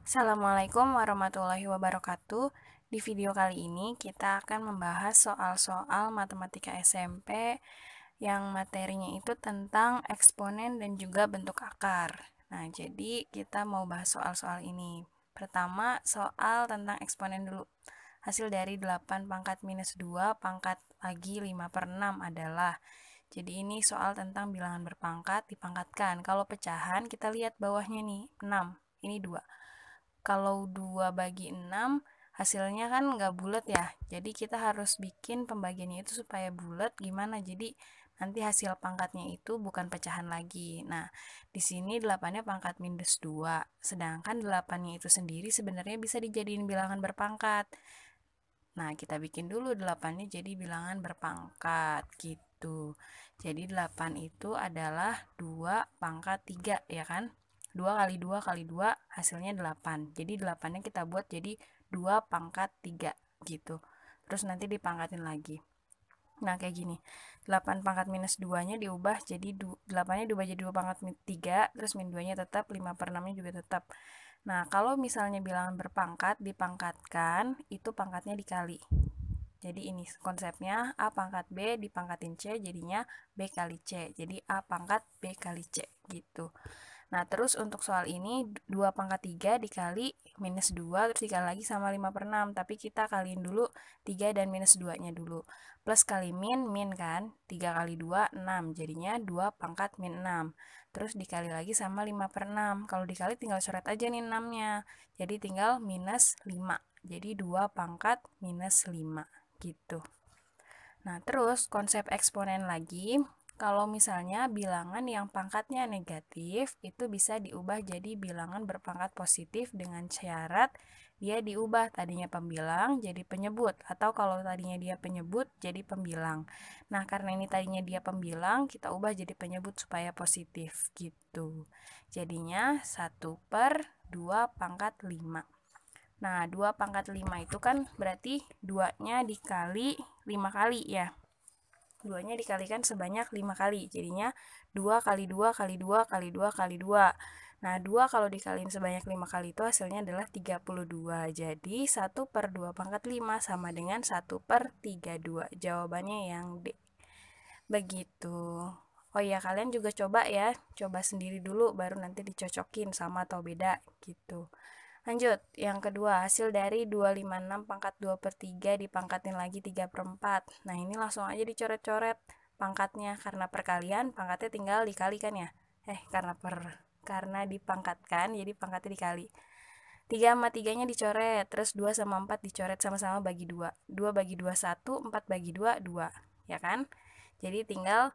Assalamualaikum warahmatullahi wabarakatuh. Di video kali ini kita akan membahas soal-soal matematika SMP yang materinya itu tentang eksponen dan juga bentuk akar. Nah, jadi kita mau bahas soal-soal ini. Pertama, soal tentang eksponen dulu. Hasil dari 8 pangkat minus 2 pangkat lagi 5 per 6 adalah jadi ini soal tentang bilangan berpangkat dipangkatkan. Kalau pecahan kita lihat bawahnya nih, 6. Ini 2 kalau 2 bagi 6 hasilnya kan nggak bulat ya jadi kita harus bikin pembagiannya itu supaya bulat gimana jadi nanti hasil pangkatnya itu bukan pecahan lagi. Nah, di sini 8-nya pangkat minus 2, sedangkan 8-nya itu sendiri sebenarnya bisa dijadiin bilangan berpangkat. Nah, kita bikin dulu 8-nya jadi bilangan berpangkat gitu. Jadi 8 itu adalah 2 pangkat 3 ya kan? 2 kali 2 kali 2 hasilnya 8 jadi 8 nya kita buat jadi 2 pangkat 3 gitu terus nanti dipangkatin lagi nah kayak gini 8 pangkat minus 2 nya diubah jadi 8 nya diubah jadi 2 pangkat 3 terus min 2 nya tetap 5 per 6 nya juga tetap nah kalau misalnya bilangan berpangkat dipangkatkan itu pangkatnya dikali jadi ini konsepnya A pangkat B dipangkatin C jadinya B kali C jadi A pangkat B kali C gitu Nah, terus untuk soal ini 2 pangkat 3 dikali minus 2 terus dikali lagi sama 5 per 6. Tapi kita kaliin dulu 3 dan minus 2-nya dulu. Plus kali min, min kan? 3 kali 2, 6. Jadinya 2 pangkat min 6. Terus dikali lagi sama 5 per 6. Kalau dikali tinggal coret aja nih 6-nya. Jadi tinggal minus 5. Jadi 2 pangkat minus 5 gitu. Nah, terus konsep eksponen lagi. Kalau misalnya bilangan yang pangkatnya negatif, itu bisa diubah jadi bilangan berpangkat positif dengan syarat dia diubah tadinya pembilang jadi penyebut atau kalau tadinya dia penyebut jadi pembilang. Nah, karena ini tadinya dia pembilang, kita ubah jadi penyebut supaya positif gitu. Jadinya 1 per 2 pangkat 5. Nah, 2 pangkat 5 itu kan berarti 2-nya dikali 5 kali ya. 2-nya dikalikan sebanyak 5 kali. Jadinya 2 kali 2 kali 2 kali 2 kali 2. Nah, 2 kalau dikaliin sebanyak 5 kali itu hasilnya adalah 32. Jadi, 1 per 2 pangkat 5 sama dengan 1 per 32. Jawabannya yang D. Begitu. Oh iya, kalian juga coba ya. Coba sendiri dulu, baru nanti dicocokin sama atau beda gitu. Lanjut, yang kedua, hasil dari 256 pangkat 2 per 3 dipangkatin lagi 3 per 4. Nah, ini langsung aja dicoret-coret pangkatnya, karena perkalian pangkatnya tinggal dikalikan ya. Eh, karena per karena dipangkatkan, jadi pangkatnya dikali. 3 sama 3 nya dicoret, terus 2 sama 4 dicoret sama-sama bagi 2. 2 bagi 2, 1, 4 bagi 2, 2. Ya kan? Jadi tinggal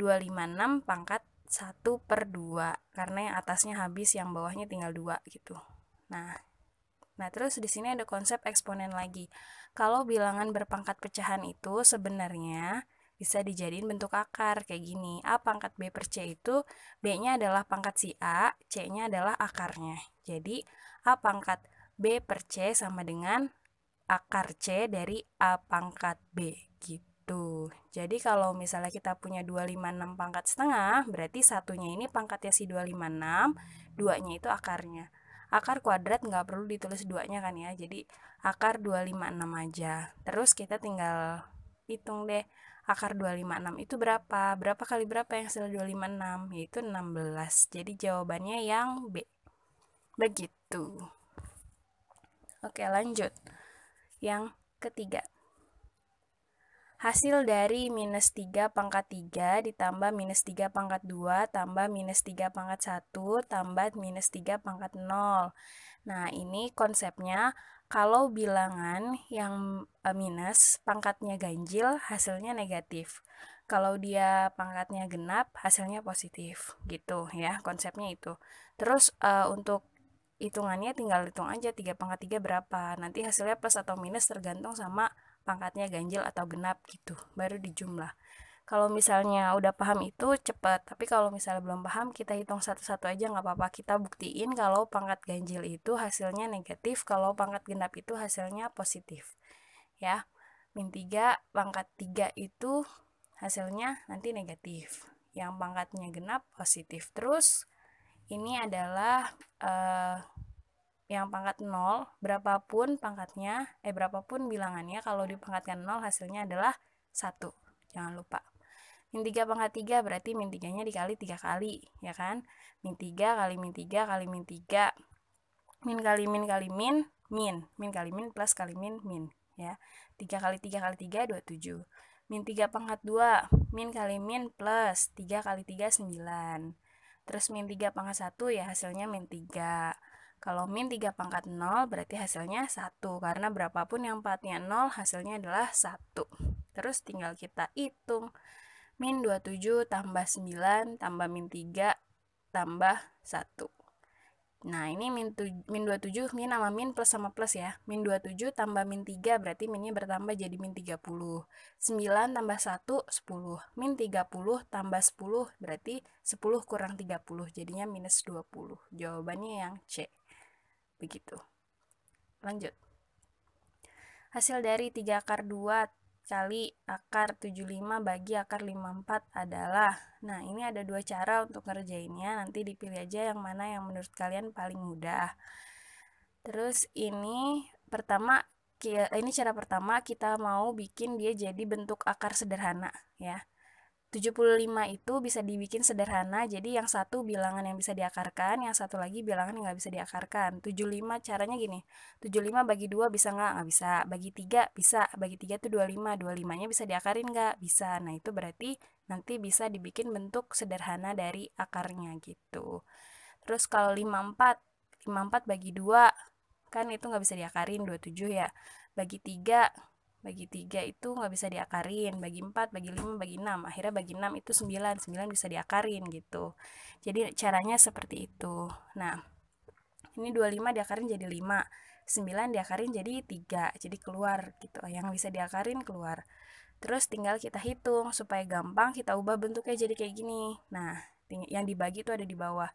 256 pangkat 1 per 2, karena yang atasnya habis, yang bawahnya tinggal 2 gitu. Nah, Nah, terus di sini ada konsep eksponen lagi. Kalau bilangan berpangkat pecahan itu sebenarnya bisa dijadiin bentuk akar kayak gini. A pangkat B per C itu B-nya adalah pangkat si A, C-nya adalah akarnya. Jadi A pangkat B per C sama dengan akar C dari A pangkat B gitu. Jadi kalau misalnya kita punya 256 pangkat setengah, berarti satunya ini pangkatnya si 256, duanya itu akarnya akar kuadrat nggak perlu ditulis duanya kan ya jadi akar 256 aja terus kita tinggal hitung deh akar 256 itu berapa berapa kali berapa yang hasil 256 yaitu 16 jadi jawabannya yang B begitu oke lanjut yang ketiga hasil dari minus 3 pangkat 3 ditambah minus 3 pangkat 2 tambah minus 3 pangkat 1 tambah minus 3 pangkat 0. Nah, ini konsepnya kalau bilangan yang e, minus pangkatnya ganjil hasilnya negatif. Kalau dia pangkatnya genap hasilnya positif gitu ya konsepnya itu. Terus uh, untuk hitungannya tinggal hitung aja 3 pangkat 3 berapa. Nanti hasilnya plus atau minus tergantung sama pangkatnya ganjil atau genap gitu baru dijumlah kalau misalnya udah paham itu cepat tapi kalau misalnya belum paham kita hitung satu-satu aja nggak apa-apa kita buktiin kalau pangkat ganjil itu hasilnya negatif kalau pangkat genap itu hasilnya positif ya min 3 pangkat 3 itu hasilnya nanti negatif yang pangkatnya genap positif terus ini adalah uh, yang pangkat 0, berapapun pangkatnya, eh berapapun bilangannya, kalau dipangkatkan 0 hasilnya adalah 1. Jangan lupa. Min 3 pangkat 3 berarti min 3-nya dikali 3 kali, ya kan? Min 3 kali min 3 kali min 3. Min kali min kali min, min. Min kali min plus kali min, min. Ya. 3 kali 3 kali 3, 27. Min 3 pangkat 2, min kali min plus 3 kali 3, 9. Terus min 3 pangkat 1 ya hasilnya min 3 kalau min 3 pangkat 0 berarti hasilnya 1 karena berapapun yang pangkatnya 0 hasilnya adalah 1. Terus tinggal kita hitung min 27 tambah 9 tambah min 3 tambah 1. Nah ini min, tu, min 27 min sama min plus sama plus ya. Min 27 tambah min 3 berarti minnya bertambah jadi min 30. 9 tambah 1 10. Min 30 tambah 10 berarti 10 kurang 30 jadinya minus 20. Jawabannya yang C begitu lanjut hasil dari 3 akar 2 kali akar 75 bagi akar 54 adalah nah ini ada dua cara untuk ngerjainnya nanti dipilih aja yang mana yang menurut kalian paling mudah terus ini pertama ini cara pertama kita mau bikin dia jadi bentuk akar sederhana ya 75 itu bisa dibikin sederhana, jadi yang satu bilangan yang bisa diakarkan, yang satu lagi bilangan yang nggak bisa diakarkan. 75 caranya gini, 75 bagi 2 bisa nggak? Nggak bisa. Bagi 3 bisa, bagi 3 itu 25, 25-nya bisa diakarin nggak? Bisa. Nah itu berarti nanti bisa dibikin bentuk sederhana dari akarnya gitu. Terus kalau 54, 54 bagi 2 kan itu nggak bisa diakarin, 27 ya. Bagi 3 bagi tiga itu nggak bisa diakarin bagi empat bagi lima bagi enam akhirnya bagi enam itu sembilan sembilan bisa diakarin gitu jadi caranya seperti itu nah ini dua lima diakarin jadi lima, sembilan diakarin jadi tiga. jadi keluar gitu yang bisa diakarin keluar terus tinggal kita hitung supaya gampang kita ubah bentuknya jadi kayak gini nah yang dibagi itu ada di bawah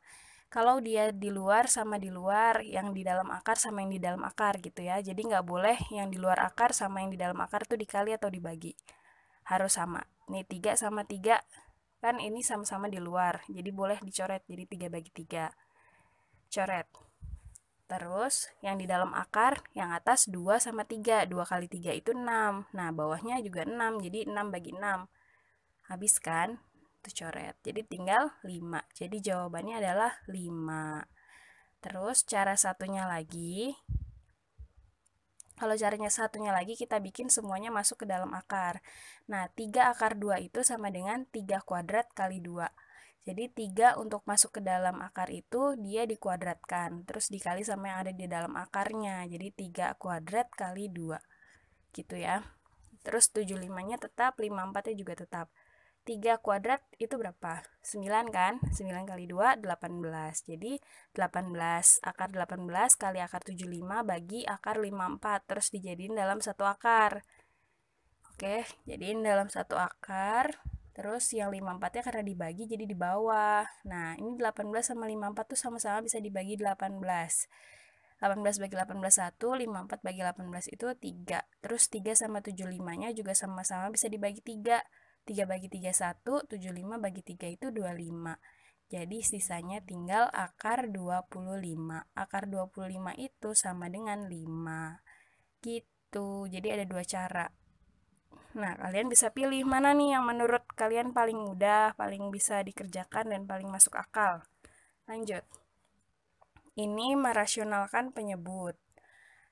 kalau dia di luar sama di luar, yang di dalam akar sama yang di dalam akar gitu ya. Jadi nggak boleh yang di luar akar sama yang di dalam akar tuh dikali atau dibagi. Harus sama. Nih tiga sama tiga, kan ini sama-sama di luar. Jadi boleh dicoret, jadi tiga bagi tiga, Coret. Terus yang di dalam akar, yang atas dua sama tiga, dua kali tiga itu enam. Nah, bawahnya juga enam. jadi enam bagi enam, Habis kan? satu coret. Jadi tinggal 5. Jadi jawabannya adalah 5. Terus cara satunya lagi. Kalau caranya satunya lagi kita bikin semuanya masuk ke dalam akar. Nah, 3 akar 2 itu sama dengan 3 kuadrat kali 2. Jadi 3 untuk masuk ke dalam akar itu dia dikuadratkan, terus dikali sama yang ada di dalam akarnya. Jadi 3 kuadrat kali 2. Gitu ya. Terus 75-nya tetap, 54-nya juga tetap. 3 kuadrat itu berapa? 9 kan? 9 kali 2, 18. Jadi 18, akar 18 kali akar 75 bagi akar 54. Terus dijadiin dalam satu akar. Oke, jadiin dalam satu akar. Terus yang 54-nya karena dibagi jadi di bawah. Nah, ini 18 sama 54 tuh sama-sama bisa dibagi 18. 18 bagi 18 1, 54 bagi 18 itu 3. Terus 3 sama 75-nya juga sama-sama bisa dibagi 3. 3 bagi 3 1, 75 bagi 3 itu 25. Jadi sisanya tinggal akar 25. Akar 25 itu sama dengan 5. Gitu. Jadi ada dua cara. Nah, kalian bisa pilih mana nih yang menurut kalian paling mudah, paling bisa dikerjakan dan paling masuk akal. Lanjut. Ini merasionalkan penyebut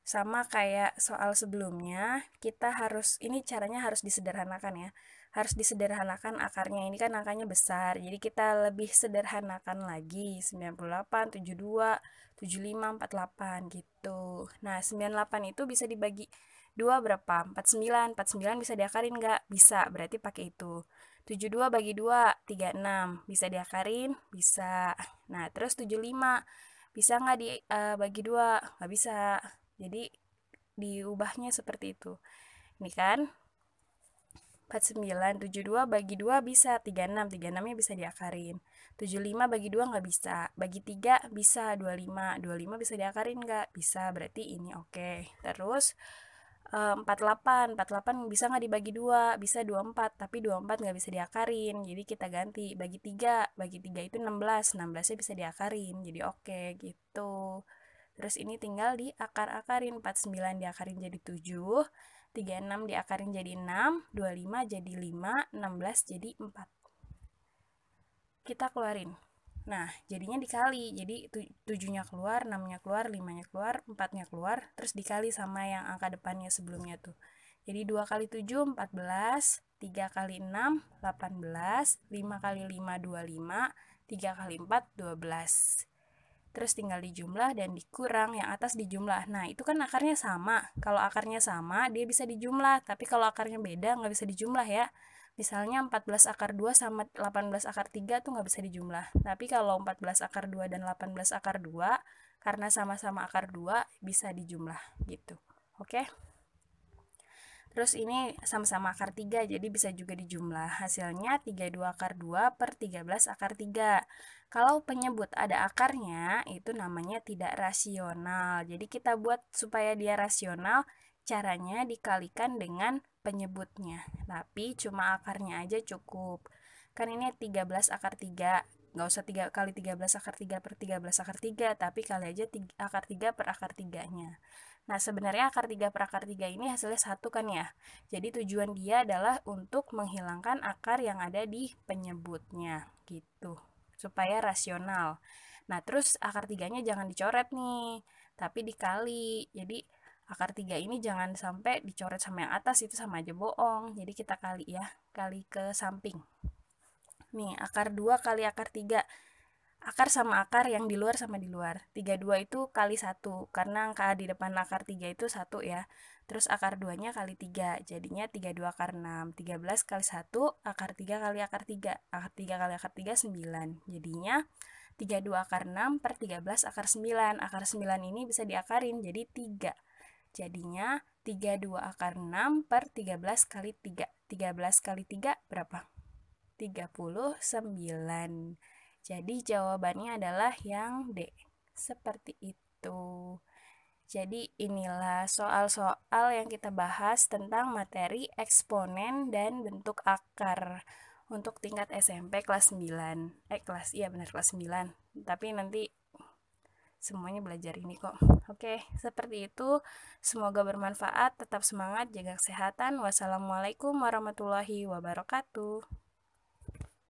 sama kayak soal sebelumnya kita harus ini caranya harus disederhanakan ya harus disederhanakan akarnya ini kan angkanya besar jadi kita lebih sederhanakan lagi 98 72 75 48 gitu nah 98 itu bisa dibagi dua berapa 49 49 bisa diakarin nggak bisa berarti pakai itu 72 bagi 2 36 bisa diakarin bisa nah terus 75 bisa nggak dibagi eh, uh, dua nggak bisa jadi diubahnya seperti itu ini kan 49 72 bagi 2 bisa 36 36 nya bisa diakarin 75 bagi 2 nggak bisa bagi 3 bisa 25 25 bisa diakarin nggak bisa berarti ini oke okay. terus 48 eh, 48 bisa nggak dibagi 2 bisa 24 tapi 24 nggak bisa diakarin jadi kita ganti bagi 3 bagi 3 itu 16 16 nya bisa diakarin jadi oke okay, gitu Terus ini tinggal di akar akarin 49 diakarin jadi 7, 36 diakarin jadi 6, 25 jadi 5, 16 jadi 4. Kita keluarin. Nah, jadinya dikali. Jadi 7-nya keluar, 6-nya keluar, 5-nya keluar, 4-nya keluar, terus dikali sama yang angka depannya sebelumnya tuh. Jadi 2 kali 7, 14, 3 kali 6, 18, 5 kali 5, 25, 3 kali 4, 12 terus tinggal dijumlah dan dikurang yang atas dijumlah. Nah, itu kan akarnya sama. Kalau akarnya sama, dia bisa dijumlah, tapi kalau akarnya beda, nggak bisa dijumlah ya. Misalnya 14 akar 2 sama 18 akar 3 tuh nggak bisa dijumlah. Tapi kalau 14 akar 2 dan 18 akar 2, karena sama-sama akar 2, bisa dijumlah gitu. Oke? Okay? Terus ini sama-sama akar 3 jadi bisa juga dijumlah. Hasilnya 32 akar 2 per 13 akar 3. Kalau penyebut ada akarnya itu namanya tidak rasional. Jadi kita buat supaya dia rasional caranya dikalikan dengan penyebutnya. Tapi cuma akarnya aja cukup. Kan ini 13 akar 3 nggak usah 3 kali 13 akar 3 per 13 akar 3, tapi kali aja 3, akar 3 per akar 3-nya. Nah, sebenarnya akar tiga per akar 3 ini hasilnya satu kan ya. Jadi tujuan dia adalah untuk menghilangkan akar yang ada di penyebutnya gitu. Supaya rasional. Nah, terus akar tiganya jangan dicoret nih, tapi dikali. Jadi akar tiga ini jangan sampai dicoret sama yang atas itu sama aja bohong. Jadi kita kali ya, kali ke samping. Nih, akar 2 kali akar 3 akar sama akar yang di luar sama di luar 32 itu kali satu karena angka di depan akar 3 itu satu ya terus akar 2 nya kali 3 jadinya 32 akar 6 13 kali 1 akar 3 kali akar 3 akar 3 kali akar 3 9 jadinya 32 akar 6 per 13 akar 9 akar 9 ini bisa diakarin jadi 3 jadinya 32 akar 6 per 13 kali 3 13 kali 3 berapa? 39 jadi jawabannya adalah yang D. Seperti itu. Jadi inilah soal-soal yang kita bahas tentang materi eksponen dan bentuk akar untuk tingkat SMP kelas 9. Eh kelas iya benar kelas 9. Tapi nanti semuanya belajar ini kok. Oke, seperti itu. Semoga bermanfaat. Tetap semangat, jaga kesehatan. Wassalamualaikum warahmatullahi wabarakatuh.